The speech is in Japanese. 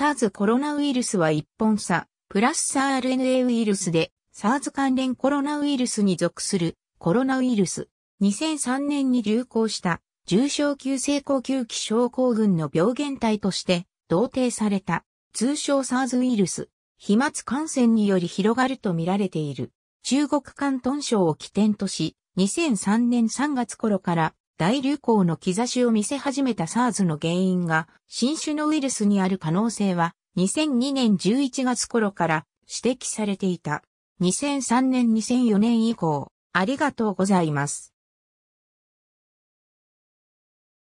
SARS コロナウイルスは一本差、プラス RNA ウイルスで、SARS 関連コロナウイルスに属するコロナウイルス。2003年に流行した重症急性呼吸器症候群の病原体として同定された通称 SARS ウイルス。飛沫感染により広がると見られている。中国関東省を起点とし、2003年3月頃から大流行の兆しを見せ始めた SARS の原因が新種のウイルスにある可能性は2002年11月頃から指摘されていた。2003年2004年以降、ありがとうございます。